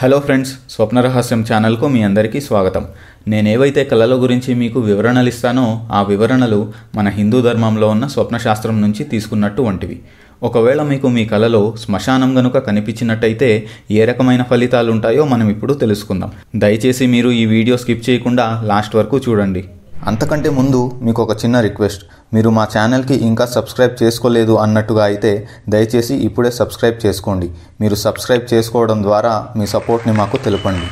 hello friends స్వప్న రహస్యం ఛానల్కు మీ అందరికీ స్వాగతం నేనేవైతే కళల గురించి మీకు వివరణలు ఇస్తానో ఆ వివరణలు మన హిందూ ధర్మంలో ఉన్న స్వప్నశాస్త్రం నుంచి తీసుకున్నట్టు వంటివి ఒకవేళ మీకు మీ కళలో శ్మశానం గనుక కనిపించినట్టయితే ఏ రకమైన ఫలితాలు ఉంటాయో మనం ఇప్పుడు తెలుసుకుందాం దయచేసి మీరు ఈ వీడియో స్కిప్ చేయకుండా లాస్ట్ వరకు చూడండి అంతకంటే ముందు మీకు ఒక చిన్న రిక్వెస్ట్ మీరు మా ఛానల్కి ఇంకా సబ్స్క్రైబ్ చేసుకోలేదు అన్నట్టుగా అయితే దయచేసి ఇప్పుడే సబ్స్క్రైబ్ చేసుకోండి మీరు సబ్స్క్రైబ్ చేసుకోవడం ద్వారా మీ సపోర్ట్ని మాకు తెలపండి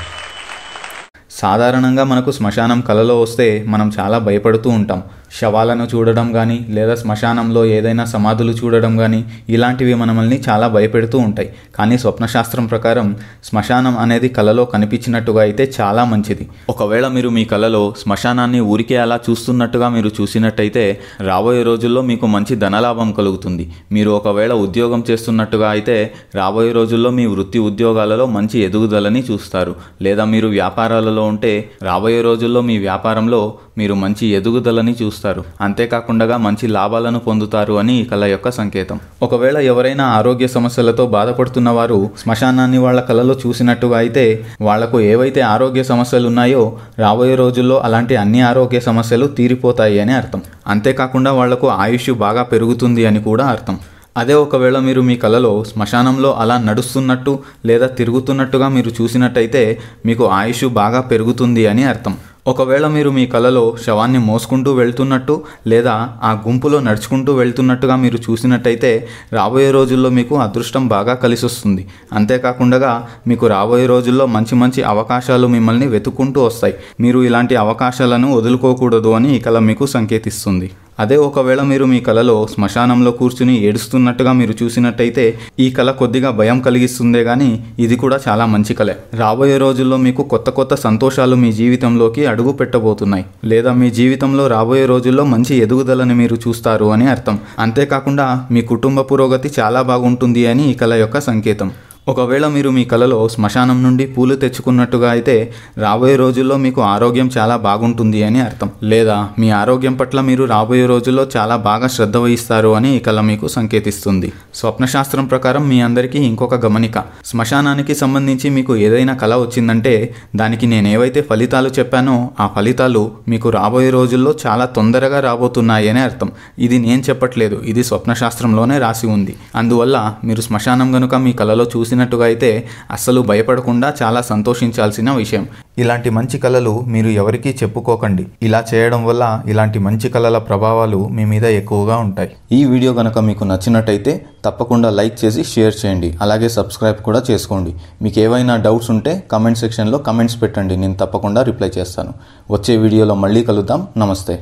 సాధారణంగా మనకు శ్మశానం కలలో వస్తే మనం చాలా భయపడుతూ ఉంటాం శవాలను చూడడం కానీ లేదా శ్మశానంలో ఏదైనా సమాధులు చూడడం కానీ ఇలాంటివి మనల్ని చాలా భయపెడుతూ ఉంటాయి కానీ స్వప్నశాస్త్రం ప్రకారం శ్మశానం అనేది కలలో కనిపించినట్టుగా అయితే చాలా మంచిది ఒకవేళ మీరు మీ కలలో శ్మశానాన్ని ఊరికే అలా చూస్తున్నట్టుగా మీరు చూసినట్టయితే రాబోయే రోజుల్లో మీకు మంచి ధనలాభం కలుగుతుంది మీరు ఒకవేళ ఉద్యోగం చేస్తున్నట్టుగా అయితే రాబోయే రోజుల్లో మీ వృత్తి ఉద్యోగాలలో మంచి ఎదుగుదలని చూస్తారు లేదా మీరు వ్యాపారాలలో ఉంటే రాబోయే రోజుల్లో మీ వ్యాపారంలో మీరు మంచి ఎదుగుదలని చూస్తారు అంతేకాకుండా మంచి లాభాలను పొందుతారు అని ఈ కళ యొక్క సంకేతం ఒకవేళ ఎవరైనా ఆరోగ్య సమస్యలతో బాధపడుతున్న వారు శ్మశానాన్ని వాళ్ళ కళలో చూసినట్టుగా అయితే వాళ్లకు ఏవైతే ఆరోగ్య సమస్యలు ఉన్నాయో రాబోయే రోజుల్లో అలాంటి అన్ని ఆరోగ్య సమస్యలు తీరిపోతాయి అని అర్థం అంతేకాకుండా వాళ్లకు ఆయుష్ బాగా పెరుగుతుంది అని కూడా అర్థం అదే ఒకవేళ మీరు మీ కలలో శ్మశానంలో అలా నడుస్తున్నట్టు లేదా తిరుగుతున్నట్టుగా మీరు చూసినట్టయితే మీకు ఆయుష్ బాగా పెరుగుతుంది అని అర్థం ఒకవేళ మీరు మీ కలలో శవాన్ని మోసుకుంటూ వెళ్తున్నట్టు లేదా ఆ గుంపులో నడుచుకుంటూ వెళ్తున్నట్టుగా మీరు చూసినట్టయితే రాబోయే రోజుల్లో మీకు అదృష్టం బాగా కలిసి వస్తుంది అంతేకాకుండా మీకు రాబోయే రోజుల్లో మంచి మంచి అవకాశాలు మిమ్మల్ని వెతుక్కుంటూ వస్తాయి మీరు ఇలాంటి అవకాశాలను వదులుకోకూడదు అని ఈ కళ మీకు సంకేతిస్తుంది అదే ఒకవేళ మీరు మీ కలలో శ్మశానంలో కూర్చుని ఏడుస్తున్నట్టుగా మీరు చూసినట్టయితే ఈ కళ కొద్దిగా భయం కలిగిస్తుందే కానీ ఇది కూడా చాలా మంచి కళే రాబోయే రోజుల్లో మీకు కొత్త కొత్త సంతోషాలు మీ జీవితంలోకి అడుగు పెట్టబోతున్నాయి లేదా మీ జీవితంలో రాబోయే రోజుల్లో మంచి ఎదుగుదలని మీరు చూస్తారు అని అర్థం అంతేకాకుండా మీ కుటుంబ పురోగతి చాలా బాగుంటుంది అని ఈ కళ యొక్క సంకేతం ఒకవేళ మీరు మీ కలలో శ్మశానం నుండి పూలు తెచ్చుకున్నట్టుగా అయితే రాబోయే రోజుల్లో మీకు ఆరోగ్యం చాలా బాగుంటుంది అని అర్థం లేదా మీ ఆరోగ్యం పట్ల మీరు రాబోయే రోజుల్లో చాలా బాగా శ్రద్ధ వహిస్తారు అని ఈ కళ మీకు సంకేతిస్తుంది స్వప్నశాస్త్రం ప్రకారం మీ అందరికీ ఇంకొక గమనిక శ్మశానానికి సంబంధించి మీకు ఏదైనా కళ వచ్చిందంటే దానికి నేను ఏవైతే ఫలితాలు చెప్పానో ఆ ఫలితాలు మీకు రాబోయే రోజుల్లో చాలా తొందరగా రాబోతున్నాయి అని అర్థం ఇది నేను చెప్పట్లేదు ఇది స్వప్నశాస్త్రంలోనే రాసి ఉంది అందువల్ల మీరు శ్మశానం గనుక మీ కళలో చూసి ఇచ్చినట్టుగా అయితే అస్సలు భయపడకుండా చాలా సంతోషించాల్సిన విషయం ఇలాంటి మంచి కళలు మీరు ఎవరికీ చెప్పుకోకండి ఇలా చేయడం వల్ల ఇలాంటి మంచి కళల ప్రభావాలు మీ మీద ఎక్కువగా ఉంటాయి ఈ వీడియో కనుక మీకు నచ్చినట్టయితే తప్పకుండా లైక్ చేసి షేర్ చేయండి అలాగే సబ్స్క్రైబ్ కూడా చేసుకోండి మీకు ఏవైనా డౌట్స్ ఉంటే కమెంట్ సెక్షన్లో కమెంట్స్ పెట్టండి నేను తప్పకుండా రిప్లై చేస్తాను వచ్చే వీడియోలో మళ్ళీ కలుద్దాం నమస్తే